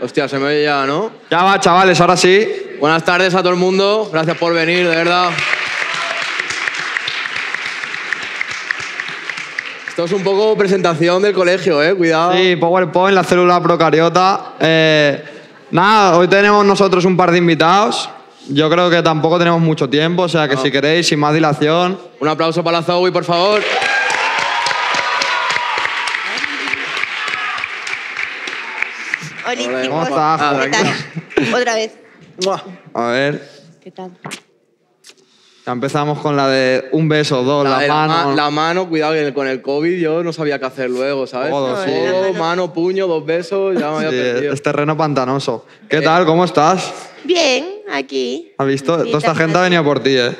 Hostia, se me oye ya, ¿no? Ya va, chavales, ahora sí. Buenas tardes a todo el mundo. Gracias por venir, de verdad. Esto es un poco presentación del colegio, ¿eh? Cuidado. Sí, PowerPoint, la célula procariota. Eh, nada, hoy tenemos nosotros un par de invitados. Yo creo que tampoco tenemos mucho tiempo, o sea que si queréis, sin más dilación. Un aplauso para la Zoe, por favor. ¿Cómo ah, ¿Qué Otra vez. A ver. ¿Qué tal? Ya empezamos con la de un beso, dos, la, mano. La, mano, cuidado, con el COVID yo no sabía qué hacer luego, ¿sabes? Todo, mano, puño, dos besos, ya me había sí, este Es terreno pantanoso. ¿Qué eh. tal? ¿Cómo estás? Bien, aquí. ¿Has visto? Toda esta gente venía por ti, ¿eh?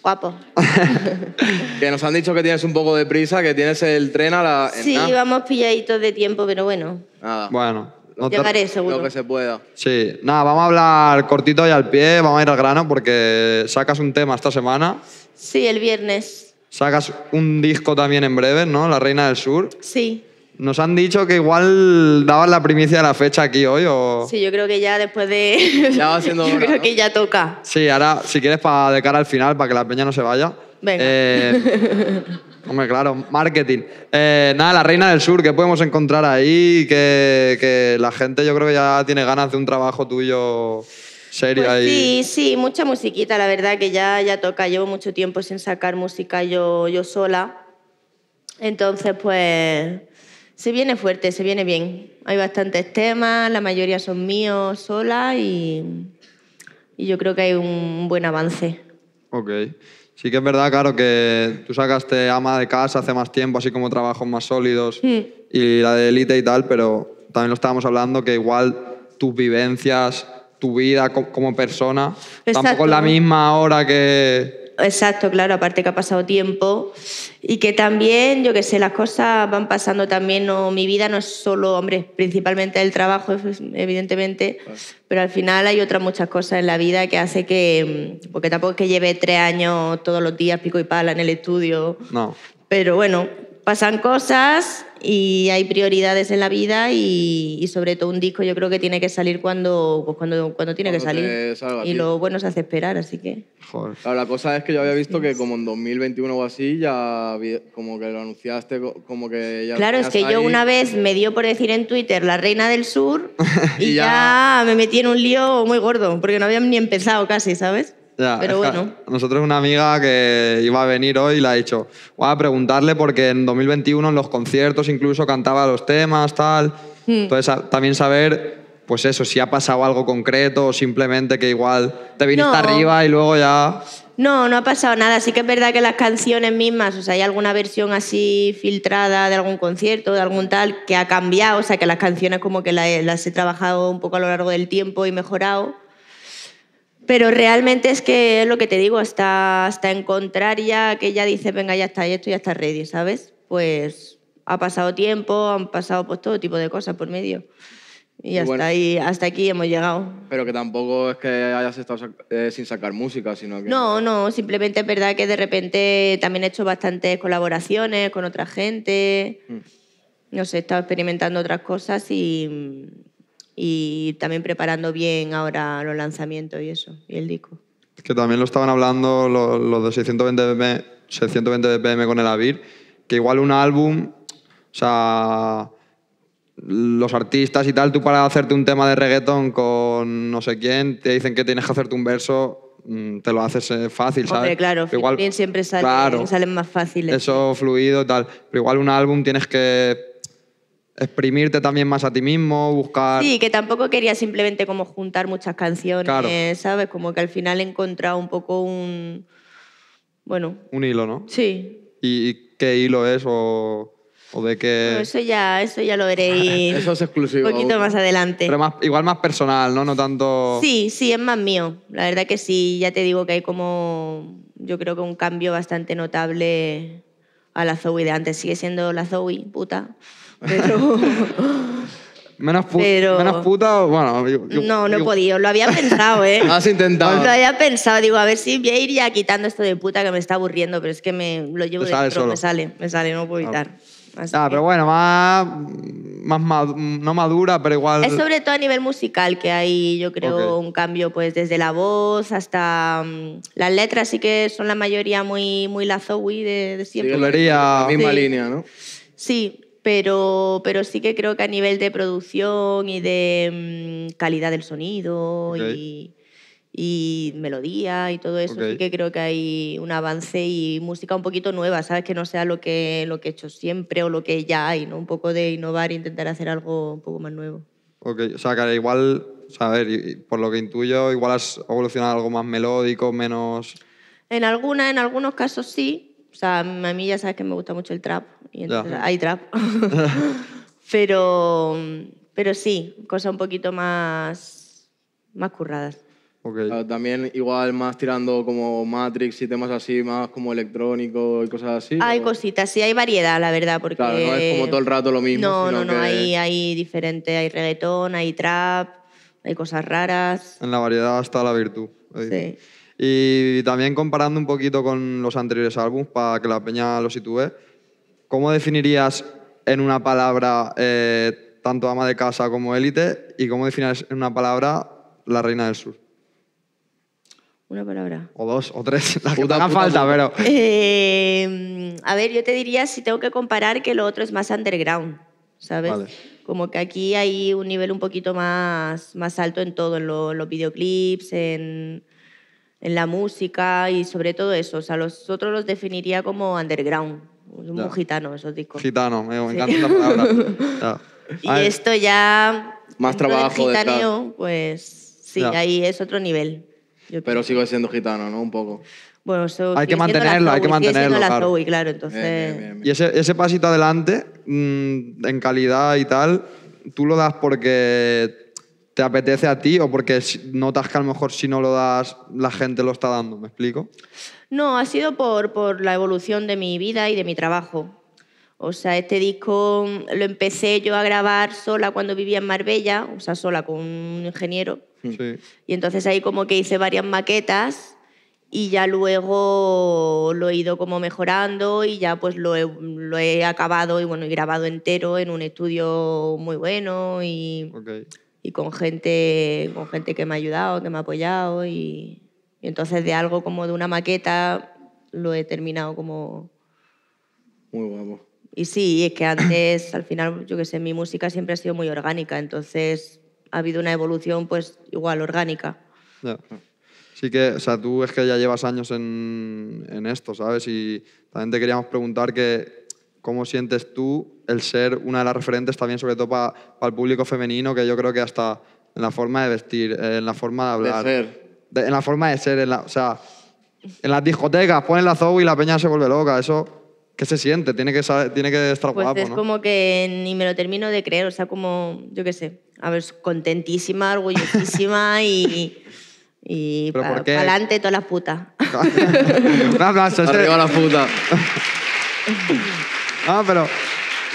Guapo. que nos han dicho que tienes un poco de prisa, que tienes el tren a la... Sí, ¿Ah? vamos pilladitos de tiempo, pero bueno. Nada. Bueno, no Llegaré, seguro. Lo que se pueda. Sí. Nada, vamos a hablar cortito y al pie, vamos a ir al grano porque sacas un tema esta semana. Sí, el viernes. Sacas un disco también en breve, ¿no? La Reina del Sur. Sí. Nos han dicho que igual dabas la primicia de la fecha aquí hoy o... Sí, yo creo que ya después de... Ya va siendo Yo creo que ya toca. Sí, ahora, si quieres, para de cara al final, para que la peña no se vaya. Venga. Eh, Hombre, claro, marketing. Eh, nada, la Reina del Sur, ¿qué podemos encontrar ahí? Que, la gente yo creo que ya tiene ganas de un trabajo tuyo serio pues ahí. Sí, sí, mucha musiquita, la verdad que ya, ya toca. Llevo mucho tiempo sin sacar música yo, yo sola. Entonces, pues se viene fuerte, se viene bien. Hay bastantes temas, la mayoría son míos sola y, y yo creo que hay un buen avance. Ok. Sí que es verdad, claro, que tú sacaste ama de casa hace más tiempo, así como trabajos más sólidos hmm. y la de élite y tal, pero también lo estábamos hablando que igual tus vivencias, tu vida como persona, tampoco es la misma ahora que, Exacto, claro, aparte que ha pasado tiempo y que también, yo que sé, las cosas van pasando también, no, mi vida no es solo, hombre, principalmente el trabajo, evidentemente, pero al final hay otras muchas cosas en la vida que hace que, porque tampoco es que lleve tres años todos los días pico y pala en el estudio, no. pero bueno, pasan cosas y hay prioridades en la vida y, sobre todo un disco yo creo que tiene que salir cuando, pues cuando, cuando tiene que salir. y lo bueno se hace esperar, así que... la cosa es que yo había visto que como en 2021 o así ya como que lo anunciaste, como que ya... Claro, es que yo una vez me dio por decir en Twitter la reina del sur y, ya... ya... me metí en un lío muy gordo, porque no había ni empezado casi, ¿sabes? Pero bueno. Nosotros una amiga que iba a venir hoy le ha dicho, voy a preguntarle porque en 2021 en los conciertos incluso cantaba los temas, tal. Hmm. Entonces también saber, pues eso, si ha pasado algo concreto o simplemente que igual te viniste arriba y luego ya... No, no ha pasado nada. Sí que es verdad que las canciones mismas, o sea, hay alguna versión así filtrada de algún concierto, de algún tal, que ha cambiado, o sea, que las canciones como que las he trabajado un poco a lo largo del tiempo y mejorado pero realmente es que es lo que te digo, hasta, hasta encontrar ya que ya dices, venga, ya está, esto ya está ready, ¿sabes? Pues ha pasado tiempo, han pasado pues todo tipo de cosas por medio. Y, hasta, ahí, hasta aquí hemos llegado. Pero que tampoco es que hayas estado eh, sin sacar música, sino que... No, no, simplemente es verdad que de repente también he hecho bastantes colaboraciones con otra gente. Mm. No sé, he estado experimentando otras cosas y y también preparando bien ahora los lanzamientos y eso, y el disco. Que también lo estaban hablando los, de 620 BPM, con el Avir, que igual un álbum, o sea, los artistas y tal, tú para hacerte un tema de reggaeton con no sé quién, te dicen que tienes que hacerte un verso mm, te lo haces eh, fácil, ¿sabes? claro, igual, bien siempre salen, salen más fáciles. Eso fluido, tal. Pero igual un álbum tienes que exprimirte también más a ti mismo, buscar... Sí, que tampoco quería simplemente como juntar muchas canciones, ¿sabes? Como que al final he encontrado un poco un... Bueno. Un hilo, ¿no? Sí. ¿Y qué hilo es o, o de qué...? eso, ya, eso ya lo veréis... eso es exclusivo. Un poquito más adelante. Pero más, igual más personal, ¿no? No tanto... Sí, sí, es más mío. La verdad que sí, ya te digo que hay como... Yo creo que un cambio bastante notable a la Zoe de antes. Sigue siendo la Zoe, puta Pero... Menos, puta menos puta, bueno. no, no he podido. Lo había pensado, ¿eh? Has intentado. Lo había pensado. Digo, a ver si voy a ir ya quitando esto de puta que me está aburriendo, pero es que me lo llevo de Solo. Me sale, me sale, no puedo ah. evitar. ah, pero bueno, más, más no madura, pero igual... Es sobre todo a nivel musical que hay, yo creo, un cambio pues desde la voz hasta... Mm, las letras sí que son la mayoría muy, muy Zoe de, de siempre. la misma línea, ¿no? Sí, pero, pero sí que creo que a nivel de producción y de mm, calidad del sonido y, melodía y todo eso, sí que creo que hay un avance y música un poquito nueva, ¿sabes? Que no sea lo que, lo que he hecho siempre o lo que ya hay, ¿no? Un poco de innovar e intentar hacer algo un poco más nuevo. Ok, o sea, que igual, o a ver, por lo que intuyo, igual has evolucionado algo más melódico, menos... En alguna, en algunos casos sí, o sea, a mí ya sabes que me gusta mucho el trap. Y entonces hay trap. pero, pero sí, cosas un poquito más, más curradas. Ah, también igual más tirando como Matrix y temas así, más como electrónico y cosas así. Hay cositas, sí, hay variedad, la verdad, porque... Claro, no es como todo el rato lo mismo. No, no, no, hay, hay diferente, hay reggaetón, hay trap, hay cosas raras. En la variedad está la virtud. Sí. Y también comparando un poquito con los anteriores álbumes para que la peña lo sitúe, ¿cómo definirías en una palabra eh, tanto ama de casa como élite y cómo definirías en una palabra la reina del sur? Una palabra. O dos, o tres, falta, pero... Eh, a ver, yo te diría, si tengo que comparar, que lo otro es más underground, ¿sabes? Como que aquí hay un nivel un poquito más, más alto en todo, en los videoclips, en en la música y sobre todo eso. O sea, los otros los definiría como underground. un gitano, esos discos. gitano me encanta la palabra. Y ah, eh. esto ya... Más trabajo. gitaneo, pues sí, ahí es otro nivel. Pero sigo siendo gitano, ¿no? Un poco. Bueno, eso hay que mantenerlo, hay que mantenerlo. claro. y ese, ese pasito adelante, mm, en calidad y tal, tú lo das porque te apetece a ti o porque notas que a lo mejor si no lo das, la gente lo está dando, ¿me explico? No, ha sido por, por la evolución de mi vida y de mi trabajo. O sea, este disco lo empecé yo a grabar sola cuando vivía en Marbella, o sea, sola con un ingeniero. Mm. Sí. Y entonces ahí como que hice varias maquetas y ya luego lo he ido como mejorando y ya pues lo he, lo he acabado y bueno, he grabado entero en un estudio muy bueno y... Okay y con gente, con gente que me ha ayudado, que me ha apoyado y, entonces de algo como de una maqueta lo he terminado como... Muy guapo. Y sí, es que antes, al final, yo que sé, mi música siempre ha sido muy orgánica, entonces ha habido una evolución pues igual orgánica. Sí que, o sea, tú es que ya llevas años en, en, esto, ¿sabes? Y también te queríamos preguntar que ¿Cómo sientes tú el ser una de las referentes también, sobre todo para el público femenino, que yo creo que hasta en la forma de vestir, eh, en la forma de hablar. De ser. en la forma de ser, en la, o sea, en las discotecas ponen la Zoe y la peña se vuelve loca. Eso, ¿qué se siente? Tiene que, tiene que pues es como que ni me lo termino de creer, o sea, como, yo qué sé, a ver, contentísima, orgullosísima y... Y para adelante todas las putas. Un aplauso. Arriba las putas. Ah, pero...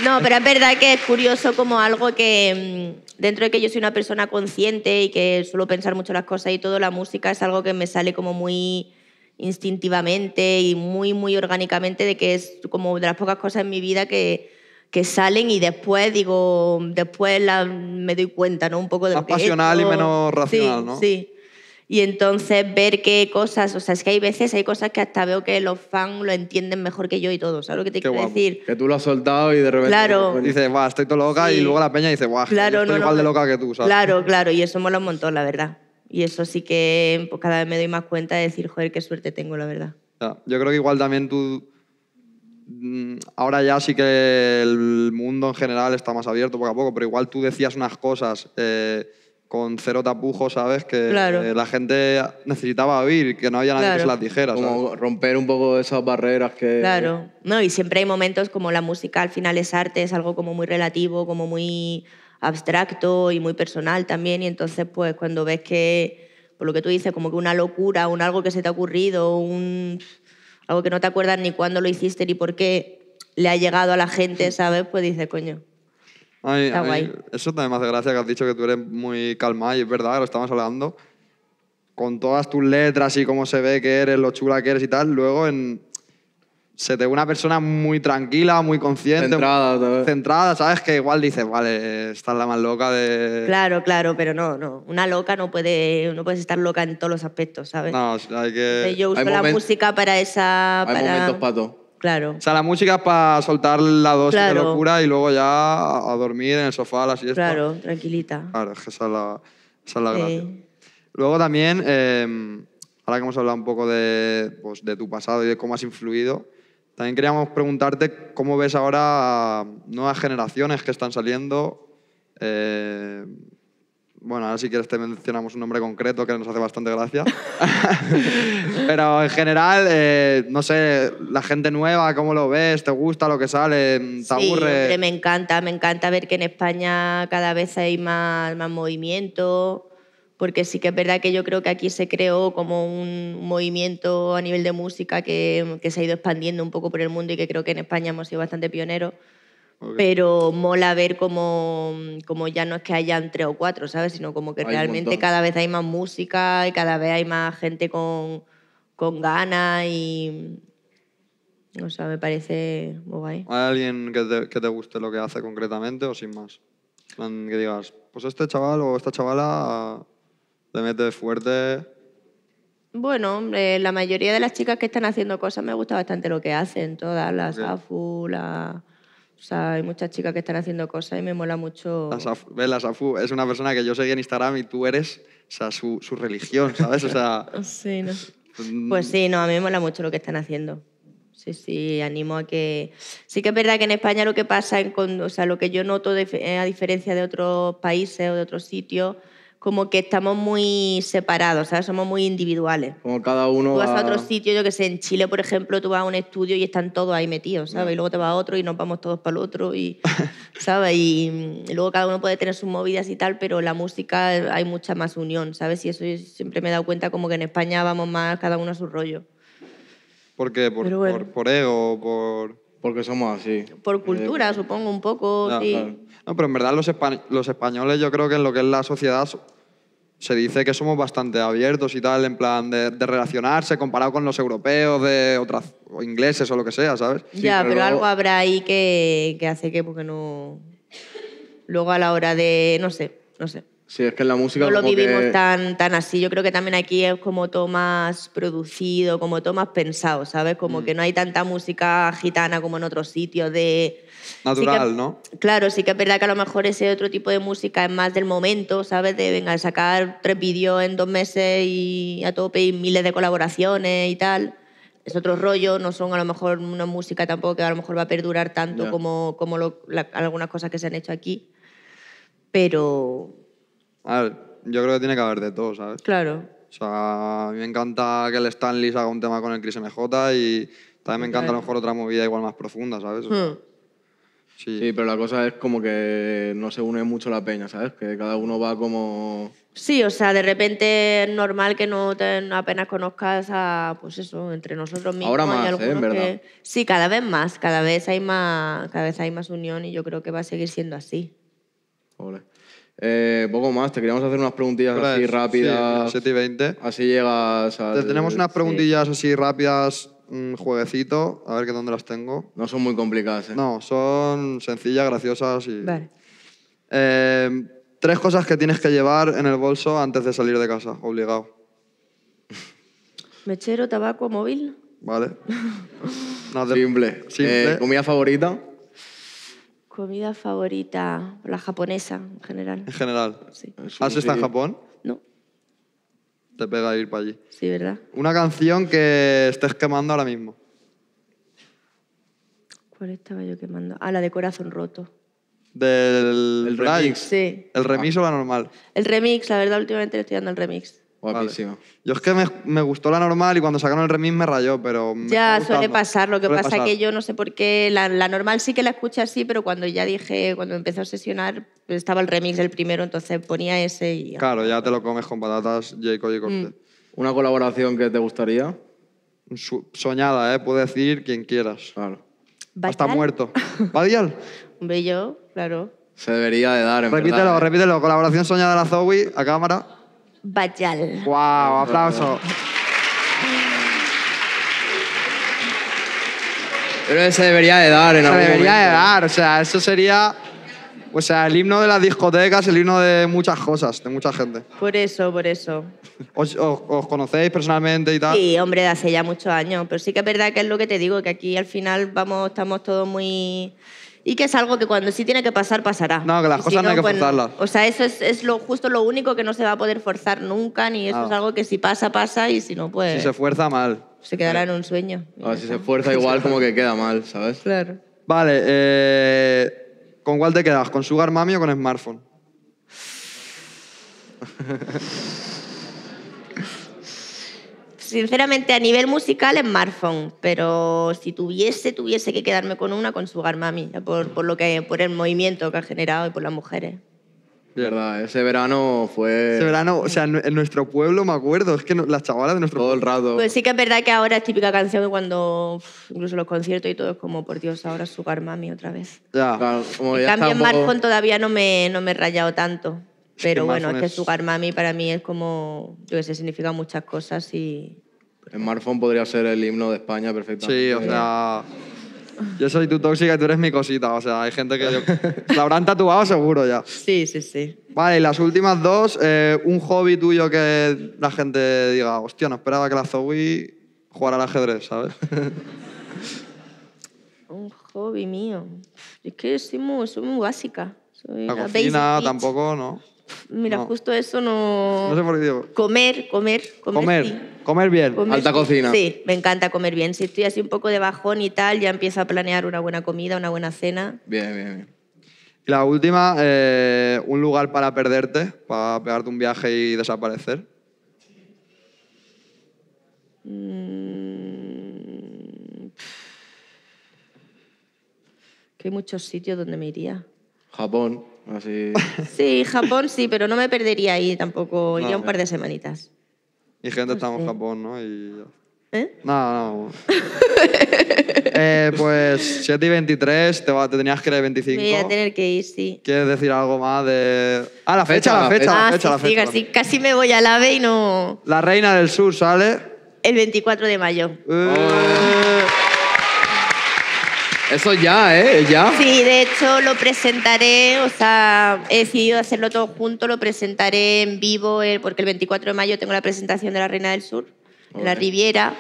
No, pero es verdad que es curioso como algo que mm, dentro de que yo soy una persona consciente y que suelo pensar mucho las cosas y todo, la música es algo que me sale como muy instintivamente y muy, muy orgánicamente de que es como de las pocas cosas en mi vida que, que salen y después digo, después la, me doy cuenta, ¿no? Un poco de... Más pasional y menos racional, sí, Sí. Y entonces ver qué cosas, o sea, es que hay veces, hay cosas que hasta veo que los fans lo entienden mejor que yo y todo, ¿sabes lo que te quiero decir? Que tú lo has soltado y de repente claro. dices, va, estoy todo loca y luego la peña dice, guau, claro, estoy igual de loca que tú, ¿sabes? Claro, claro, y eso mola un montón, la verdad. Y eso sí que pues, cada vez me doy más cuenta de decir, joder, qué suerte tengo, la verdad. Yo creo que igual también tú mm, ahora ya sí que el mundo en general está más abierto poco a poco, pero igual tú decías unas cosas eh, con cero tapujos, ¿sabes? Que la gente necesitaba oír, que no había nadie las dijera. Como romper un poco esas barreras que... Claro, no, y siempre hay momentos como la música al final es arte, es algo como muy relativo, como muy abstracto y muy personal también, y entonces pues cuando ves que, por lo que tú dices, como que una locura, un algo que se te ha ocurrido, un, algo que no te acuerdas ni cuándo lo hiciste ni por qué le ha llegado a la gente, ¿sabes? Pues dices, coño, eso también me hace gracia que has dicho que tú eres muy calmada y es verdad, lo estamos hablando. Con todas tus letras y cómo se ve que eres, lo chula que eres y tal, luego en... se te ve una persona muy tranquila, muy consciente. Centrada, ¿sabes? Que igual dices, vale, estás la más loca de. Claro, claro, pero no, no. Una loca no puede no puedes estar loca en todos los aspectos, ¿sabes? No, hay que. Yo uso la música para esa. para... momentos pato. Claro. O sea, la música para soltar la dosis de locura y luego ya a dormir en el sofá, así es. Claro, tranquilita. Claro, esa es la, gracia. Luego también, em, ahora que hemos hablado un poco pues, de, tu pasado y de cómo has influido, también queríamos preguntarte cómo ves ahora nuevas generaciones que están saliendo. Eh, bueno, ahora si quieres te mencionamos un nombre concreto que nos hace bastante gracia. Pero en general, eh, no sé, la gente nueva, ¿cómo lo ves? ¿Te gusta lo que sale? ¿Te aburre? Sí, me encanta, me encanta ver que en España cada vez hay más, más movimiento, porque sí que es verdad que yo creo que aquí se creó como un movimiento a nivel de música que, que se ha ido expandiendo un poco por el mundo y que creo que en España hemos sido bastante pioneros. Pero mola ver como, como ya no es que hayan tres o cuatro, ¿sabes? Sino como que realmente cada vez hay más música y cada vez hay más gente con, con ganas y... O sea, me parece guay. ¿Hay alguien que te, guste lo que hace concretamente o sin más? Que digas, pues este chaval o esta chavala te ah, mete fuerte. Bueno, la mayoría de las chicas que están haciendo cosas me gusta bastante lo que hacen, todas, las AFU, las... O sea, hay muchas chicas que están haciendo cosas y me mola mucho. La Safu, la Safu es una persona que yo seguí en Instagram y tú eres su, su religión, ¿sabes? O sea, sí, no. Pues, pues sí, no, a mí me mola mucho lo que están haciendo. Sí, sí, animo a que... Sí que es verdad que en España lo que pasa, en, o sea, lo que yo noto a diferencia de otros países o de otros sitios, como que estamos muy separados, ¿sabes? Somos muy individuales. Como cada uno. Tú vas a, otro sitio, yo que sé, en Chile, por ejemplo, tú vas a un estudio y están todos ahí metidos, ¿sabes? Y luego te vas a otro y nos vamos todos para el otro, y, ¿sabes? Y, mm, luego cada uno puede tener sus movidas y tal, pero la música eh, hay mucha más unión, ¿sabes? Y eso siempre me he dado cuenta como que en España vamos más cada uno a su rollo. ¿Por qué? ¿Por, por, ego? Por... Porque somos así. Por cultura, eh, supongo, un poco, sí. Claro. No, pero en verdad los, los españoles yo creo que en lo que es la sociedad se dice que somos bastante abiertos y tal, en plan de, relacionarse comparado con los europeos, de otras ingleses o lo que sea, ¿sabes? ya, pero, algo habrá ahí que, que hace que, porque no... Luego a la hora de, no sé, no sé. Sí, es que la música. No lo vivimos tan, tan así. Yo creo que también aquí es como todo más producido, como todo más pensado, ¿sabes? Como mm. que no hay tanta música gitana como en otros sitios de. Natural, ¿no? Claro, sí que es verdad que a lo mejor ese otro tipo de música es más del momento, ¿sabes? De venga, sacar tres vídeos en dos meses y a tope y miles de colaboraciones y tal. Es otro rollo, no son a lo mejor una música tampoco que a lo mejor va a perdurar tanto como, como algunas cosas que se han hecho aquí. Pero a ver, yo creo que tiene que haber de todo, ¿sabes? Claro. O sea, a mí me encanta que el Stanley haga un tema con el Chris MJ y también me encanta a lo mejor otra movida igual más profunda, ¿sabes? Hmm. sí. sí. pero la cosa es como que no se une mucho la peña, ¿sabes? Que cada uno va como... Sí, o sea, de repente es normal que no te, apenas conozcas a, pues eso, entre nosotros mismos. Ahora más, hay ¿eh? ¿verdad? Sí, cada vez más, cada vez hay más, cada vez hay más unión y yo creo que va a seguir siendo así. Hola. Eh, poco más, te queríamos hacer unas preguntillas así pues, rápidas. Sí, 7 y 20. Así llegas al... Te tenemos unas preguntillas así rápidas, un jueguecito, a ver que dónde las tengo. No son muy complicadas, ¿eh? No, son sencillas, graciosas y... Vale. Eh, tres cosas que tienes que llevar en el bolso antes de salir de casa, obligado. Mechero, tabaco, móvil. Vale. Simple. Simple. ¿Comida favorita? Comida favorita, la japonesa en general. En general. ¿Has estado en Japón? No. Te pega ir para allí. Sí, ¿verdad? Una canción que estés quemando ahora mismo. ¿Cuál estaba yo quemando? Ah, la de Corazón Roto. Del remix. Sí. ¿El remix o ah. la normal? El remix, la verdad, últimamente le estoy dando el remix. Yo es que me, gustó la normal y cuando sacaron el remix me rayó, pero. ya, suele pasar. Lo que pasa es que yo no sé por qué. La, normal sí que la escuché así, pero cuando ya dije, cuando empezó a sesionar, estaba el remix del primero, entonces ponía ese y. Claro, ya te lo comes con patatas, Jacob y corte. Mm. ¿Una colaboración que te gustaría? Soñada, ¿eh? Puedes decir quien quieras. Claro. está Hasta muerto. ¿Badial? Un bello, claro. Se debería de dar, en Repítelo, verdad, Repítelo, ¿eh? repítelo. Colaboración soñada de la Zoe a cámara bachal ¡Wow! ¡Aplauso! Pero se debería de dar en Se debería de dar, o sea, eso sería. O sea, el himno de las discotecas, el himno de muchas cosas, de mucha gente. Por eso, por eso. ¿Os, conocéis personalmente y tal? Sí, hombre, de hace ya muchos años. Pero sí que es verdad que es lo que te digo, que aquí al final vamos, estamos todos muy y que es algo que cuando sí tiene que pasar, pasará. No, que las cosas no, hay que forzarlas. O sea, eso es, lo, justo lo único que no se va a poder forzar nunca, ni eso es algo que si pasa, pasa, y si no, puede... Si se fuerza, mal. Se quedará eh, en un sueño. Ah, si se fuerza igual, como que queda mal, ¿sabes? Claro. Vale, eh, ¿con cuál te quedas? ¿Con Sugar Mami o con Smartphone? sinceramente, a nivel musical, es Marfón, Pero si tuviese, tuviese que quedarme con una, con Sugar Mami, por, por, lo que, por el movimiento que ha generado y por las mujeres. De verdad, ese verano fue... Ese verano, o sea, en nuestro pueblo, me acuerdo, es que las chavalas de nuestro Todo el rato. Pues sí que es verdad que ahora es típica canción cuando, incluso los conciertos y todo, es como, por Dios, ahora Sugar Mami otra vez. Ya, Como ya en cambio, en Marfón todavía no me, no me he rayado tanto. Pero bueno, es que Sugar Mami para mí es como, yo que sé, significa muchas cosas y... Smartphone podría ser el himno de España perfectamente. Sí, o sea... Yo soy tu tóxica y tú eres mi cosita. O sea, hay gente que yo... habrán tatuado seguro ya. Sí, sí, sí. Vale, y las últimas dos. Eh, un hobby tuyo que la gente diga, hostia, no esperaba que la Zoe jugara al ajedrez, ¿sabes? un hobby mío. Es que soy muy, soy básica. Soy la cocina tampoco, ¿no? Mira, justo eso no. No sé por qué digo. Comer, comer, comer. Comer, comer bien. Alta cocina. Sí, me encanta comer bien. Si estoy así un poco de bajón y tal, ya empiezo a planear una buena comida, una buena cena. Bien, bien, bien. Y la última, eh, un lugar para perderte, para pegarte un viaje y desaparecer. Mm. Que hay muchos sitios donde me iría. Japón. Así... Sí, Japón sí, pero no me perdería ahí tampoco. Iría un par de semanitas. Y gente está estamos en Japón, ¿no? Y... ¿Eh? No, no. Eh, pues 7 y 23, te, tenías que ir de 25. Voy a tener que ir, sí. ¿Quieres decir algo más de...? Ah, la fecha, la fecha, la ah, fecha. sí, Casi, me voy al AVE y no... La Reina del Sur sale... El 24 de mayo. Eso ya, ¿eh? Ya. Sí, de hecho lo presentaré, o sea, he decidido hacerlo todo junto, lo presentaré en vivo, eh, porque el 24 de mayo tengo la presentación de La Reina del Sur, en la Riviera,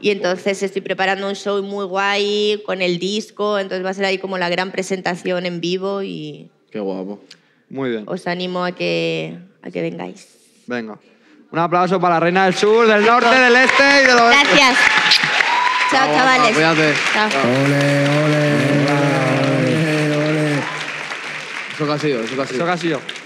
y entonces estoy preparando un show muy guay con el disco, entonces va a ser ahí como la gran presentación en vivo y... Qué guapo. Muy bien. Os animo a que, a que vengáis. Venga. Un aplauso para la Reina del Sur, del Norte, del Este y del Oeste. Gracias. Chao, oh, chavales. Cuídate. Chao. Ole, ole, ole, ole. Eso que ha sido, eso que ha sido. Eso que ha sido.